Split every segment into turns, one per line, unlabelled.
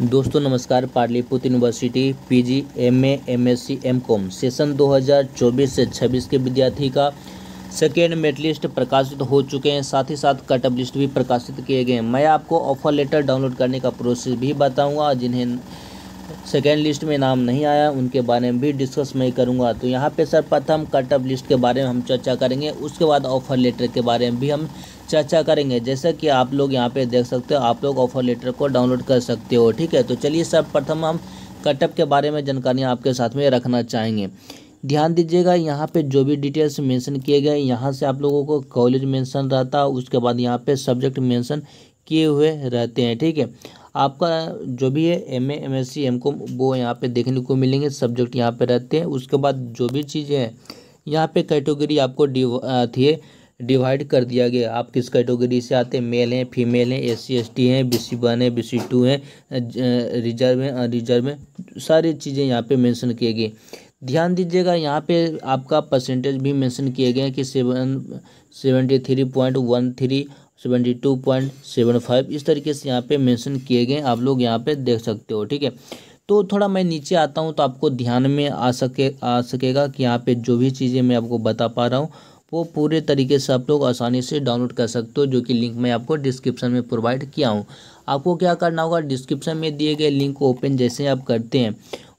दोस्तों नमस्कार Pataliputra university PG MA MSc MCom session 2024 से 26 के विद्यार्थी का सेकेंड मेट लिस्ट प्रकाशित हो चुके हैं साथ ही साथ कटअप लिस्ट भी प्रकाशित किए गए हैं मैं आपको ऑफर लेटर डाउनलोड करने का प्रोसेस भी बताऊंगा जिन्हें सेकेंड लिस्ट में नाम नहीं आया उनके बारे में भी डिस्कस मैं करूँगा तो यहाँ पे सर प्रथम कटअप लिस्ट के बारे में हम चर्चा करेंगे उसके बाद ऑफ़र लेटर के बारे में भी हम चर्चा करेंगे जैसा कि आप लोग यहाँ पे देख सकते हो आप लोग ऑफ़र लेटर को डाउनलोड कर सकते हो ठीक है तो चलिए सर प्रथम हम कटअप के बारे में जानकारियाँ आपके साथ में रखना चाहेंगे ध्यान दीजिएगा यहाँ पे जो भी डिटेल्स मेंशन किए गए यहाँ से आप लोगों को कॉलेज मेंशन रहता उसके बाद यहाँ पे सब्जेक्ट मेंशन किए हुए रहते हैं ठीक है आपका जो भी है M A M S C M com वो यहाँ पे देखने को मिलेंगे सब्जेक्ट यहाँ पे रहते हैं उसके बाद जो भी चीज़ें हैं यहाँ पे कैटेगरी आपको थी डिवाइड कर दिया गया आप किस कैटेगरी से आते हैं मेल हैं फीमेल हैं एस सी एस टी हैं बी सी वन है बी सी टू हैं रिजर्व हैं रिजर्व हैं सारी चीज़ें यहाँ पे मेंशन किए गए ध्यान दीजिएगा यहाँ पे आपका परसेंटेज भी मेंशन किए गए हैं कि seven seventy three point one three seventy two point seven five इस तरीके से यहाँ पे मेंशन किए गए आप लोग यहाँ पे देख सकते हो ठीक है तो थोड़ा मैं नीचे आता हूँ तो आपको ध्यान में आ सके आ सकेगा कि यहाँ पे जो भी चीज़ें मैं आपको बता पा रहा हूँ वो पूरे तरीके से आप लोग आसानी से डाउनलोड कर सकते हो जो कि लिंक मैं आपको डिस्क्रिप्शन में प्रोवाइड किया हूँ आपको क्या करना होगा डिस्क्रिप्शन में दिए गए लिंक को ओपन जैसे आप करते हैं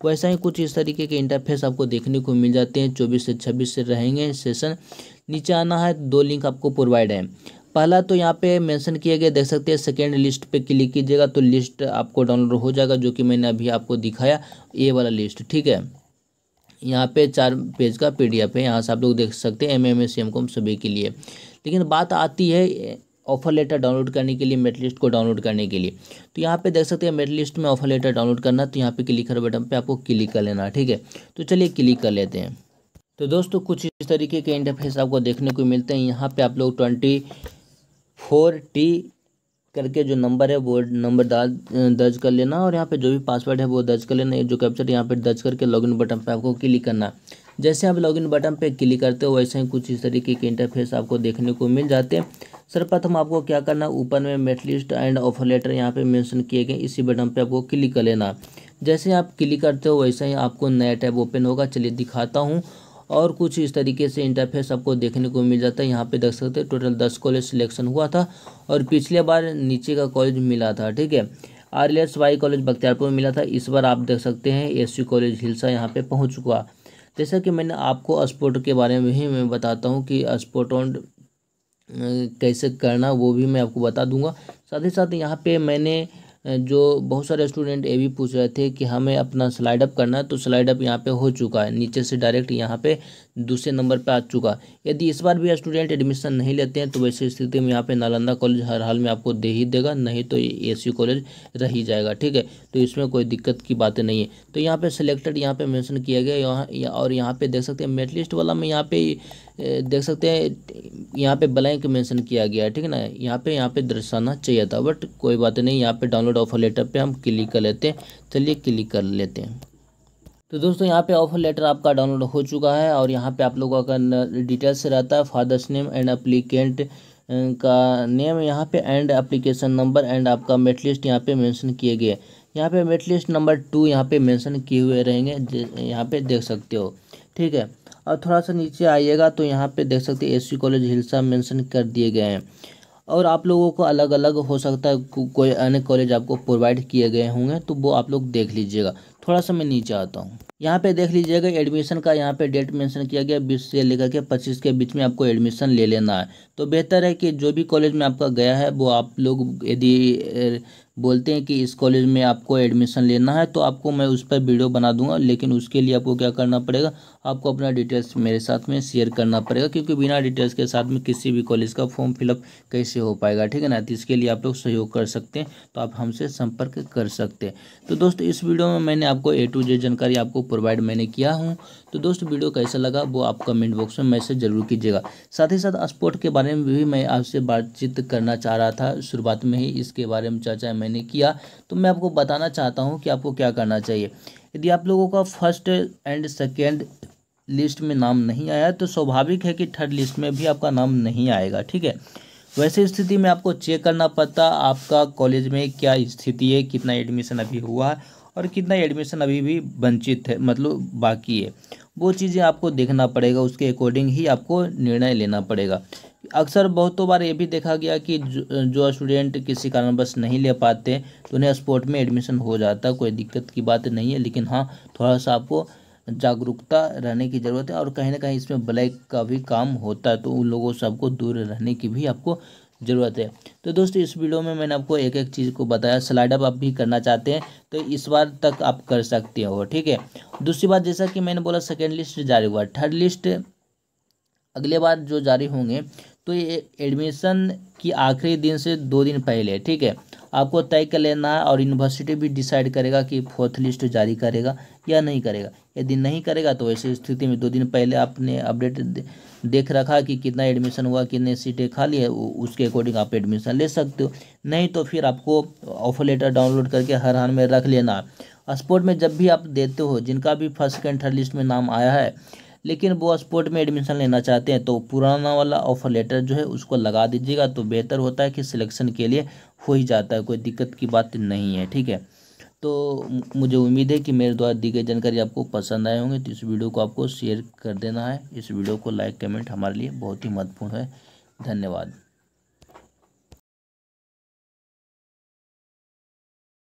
वैसा ही कुछ इस तरीके के इंटरफेस आपको देखने को मिल जाते हैं चौबीस से छब्बीस से रहेंगे सेशन नीचे आना है दो लिंक आपको प्रोवाइड है पहला तो यहाँ पे मेंशन किया गया देख सकते हैं सेकेंड लिस्ट पे क्लिक कीजिएगा तो लिस्ट आपको डाउनलोड हो जाएगा जो कि मैंने अभी आपको दिखाया ये वाला लिस्ट ठीक है यहाँ पे चार पेज का पी एफ है यहाँ से आप लोग देख सकते हैं एम एम एम कॉम सभी के लिए लेकिन बात आती है ऑफर लेटर डाउनलोड करने के लिए मेट लिस्ट को डाउनलोड करने के लिए तो यहाँ पे देख सकते हैं मेट लिस्ट में ऑफर लेटर डाउनलोड करना तो यहाँ पे क्लिक हर बटन पे आपको क्लिक कर लेना ठीक है तो चलिए क्लिक कर लेते हैं तो दोस्तों कुछ इस तरीके के इंटरफेस आपको देखने को मिलते हैं यहाँ पे आप लोग ट्वेंटी फोर टी करके जो नंबर है वो नंबर डाल दर्ज कर लेना और यहाँ पे जो भी पासवर्ड है वो दर्ज कर लेना जो कैप्चर यहाँ पे दर्ज करके लॉगिन बटन पे आपको क्लिक करना जैसे आप लॉगिन बटन पे क्लिक करते हो वैसे ही कुछ इस तरीके के इंटरफेस आपको देखने को मिल जाते हैं सर्वप्रथम आपको क्या करना ऊपर में मेटलिस्ट एंड ऑफर लेटर यहाँ पे मेंशन किए गए इसी बटन पे आपको क्लिक कर लेना जैसे आप क्लिक करते हो वैसे ही आपको नया टैब ओपन होगा चलिए दिखाता हूँ और कुछ इस तरीके से इंटरफेस आपको देखने को मिल जाता है यहाँ पे देख सकते हैं टोटल दस कॉलेज सिलेक्शन हुआ था और पिछले बार नीचे का कॉलेज मिला था ठीक है R L S Y college Bakhtiyarpur में मिला था इस बार आप देख सकते हैं एस कॉलेज हिलसा यहाँ पर पहुँच चुका जैसा कि मैंने आपको स्पोर्ट के बारे में ही मैं बताता हूँ कि स्पोर्ट ऑन कैसे करना वो भी मैं आपको बता दूंगा साथ ही साथ यहाँ पे मैंने जो बहुत सारे स्टूडेंट ये भी पूछ रहे थे कि हमें अपना स्लाइड अप करना है तो स्लाइड अप यहाँ पे हो चुका है नीचे से डायरेक्ट यहाँ पे दूसरे नंबर पे आ चुका यदि इस बार भी स्टूडेंट एडमिशन नहीं लेते हैं तो वैसे स्थिति में यहाँ पे नालंदा कॉलेज हर हाल में आपको दे ही देगा नहीं तो ए कॉलेज रह ही जाएगा ठीक है तो इसमें कोई दिक्कत की बातें नहीं है तो यहाँ पर सिलेक्टेड यहाँ पर मैंशन किया गया यहाँ और यहाँ पर देख सकते हैं मेट लिस्ट वाला में यहाँ पर देख सकते हैं यहाँ पे ब्लैंक मेंशन किया गया है ठीक है ना यहाँ पे यहाँ पे दर्शाना चाहिए था बट कोई बात नहीं यहाँ पे डाउनलोड ऑफर लेटर पे हम क्लिक कर लेते हैं चलिए क्लिक कर लेते हैं तो दोस्तों यहाँ पे ऑफर लेटर आपका डाउनलोड हो चुका है और यहाँ पे आप लोगों का डिटेल्स रहता है फादर्स नेम एंड अप्लीकेंट का नेम यहाँ पे एंड अप्लीकेशन नंबर एंड आपका मेट लिस्ट यहाँ पे मैंशन किए गए यहाँ पे मेट लिस्ट नंबर टू यहाँ पे मेंशन किए हुए रहेंगे यहाँ पे देख सकते हो ठीक है और थोड़ा सा नीचे आइएगा तो यहाँ पे देख सकते हैं एस कॉलेज हिलसा मेंशन कर दिए गए हैं और आप लोगों को अलग अलग हो सकता है कोई अन्य कॉलेज आपको प्रोवाइड किए गए होंगे तो वो आप लोग देख लीजिएगा थोड़ा सा मैं नीचे आता हूँ यहाँ पे देख लीजिएगा एडमिशन का यहाँ पे डेट मेंशन किया गया बीस से लेकर के पच्चीस के बीच में आपको एडमिशन ले लेना है तो बेहतर है कि जो भी कॉलेज में आपका गया है वो आप लोग यदि बोलते हैं कि इस कॉलेज में आपको एडमिशन लेना है तो आपको मैं उस पर वीडियो बना दूंगा लेकिन उसके लिए आपको क्या करना पड़ेगा आपको अपना डिटेल्स मेरे साथ में शेयर करना पड़ेगा क्योंकि बिना डिटेल्स के साथ में किसी भी कॉलेज का फॉर्म फिलअप कैसे हो पाएगा ठीक है ना तो इसके लिए आप लोग सहयोग कर सकते हैं तो आप हमसे संपर्क कर सकते हैं तो दोस्तों इस वीडियो में मैंने आप आपको ए टू जेड जानकारी आपको प्रोवाइड मैंने किया हूँ तो दोस्त वीडियो कैसा लगा वो आप कमेंट बॉक्स में मैसेज जरूर कीजिएगा साथ ही साथ स्पोर्ट के बारे में भी मैं आपसे बातचीत करना चाह रहा था शुरुआत में ही इसके बारे में चर्चा मैंने किया तो मैं आपको बताना चाहता हूँ कि आपको क्या करना चाहिए यदि आप लोगों का फर्स्ट एंड सेकेंड लिस्ट में नाम नहीं आया तो स्वाभाविक है कि थर्ड लिस्ट में भी आपका नाम नहीं आएगा ठीक है वैसे स्थिति में आपको चेक करना पड़ता आपका कॉलेज में क्या स्थिति है कितना एडमिशन अभी हुआ है और कितना एडमिशन अभी भी वंचित है मतलब बाकी है वो चीज़ें आपको देखना पड़ेगा उसके अकॉर्डिंग ही आपको निर्णय लेना पड़ेगा अक्सर बहुतों बार ये भी देखा गया कि जो स्टूडेंट किसी कारणवश नहीं ले पाते तो उन्हें स्पोर्ट में एडमिशन हो जाता कोई दिक्कत की बात नहीं है लेकिन हाँ थोड़ा सा आपको जागरूकता रहने की ज़रूरत है और कहीं ना कहीं इसमें ब्लैक का भी काम होता है तो उन लोगों सबको दूर रहने की भी आपको ज़रूरत है तो दोस्तों इस वीडियो में मैंने आपको एक एक चीज़ को बताया स्लाइड अप आप भी करना चाहते हैं तो इस बार तक आप कर सकते हो ठीक है दूसरी बात जैसा कि मैंने बोला सेकेंड लिस्ट जारी हुआ थर्ड लिस्ट अगले बार जो जारी होंगे तो ये एडमिशन की आखिरी दिन से दो दिन पहले ठीक है आपको तय कर लेना है और यूनिवर्सिटी भी डिसाइड करेगा कि फोर्थ लिस्ट जारी करेगा या नहीं करेगा यदि नहीं करेगा तो ऐसी स्थिति में दो दिन पहले आपने अपडेट देख रखा कि कितना एडमिशन हुआ कितने सीटें खाली है उसके अकॉर्डिंग आप एडमिशन ले सकते हो नहीं तो फिर आपको ऑफर लेटर डाउनलोड करके हर हाल में रख लेना स्पोर्ट में जब भी आप देते हो जिनका भी फर्स्ट सेकेंड थर्ड लिस्ट में नाम आया है लेकिन वो स्पोर्ट में एडमिशन लेना चाहते हैं तो पुराना वाला ऑफर लेटर जो है उसको लगा दीजिएगा तो बेहतर होता है कि सिलेक्शन के लिए हो ही जाता है कोई दिक्कत की बात नहीं है ठीक है तो मुझे उम्मीद है कि मेरे द्वारा दी गई जानकारी आपको पसंद आए होंगे तो इस वीडियो को आपको शेयर कर देना है इस वीडियो को लाइक कमेंट हमारे लिए बहुत ही महत्वपूर्ण है धन्यवाद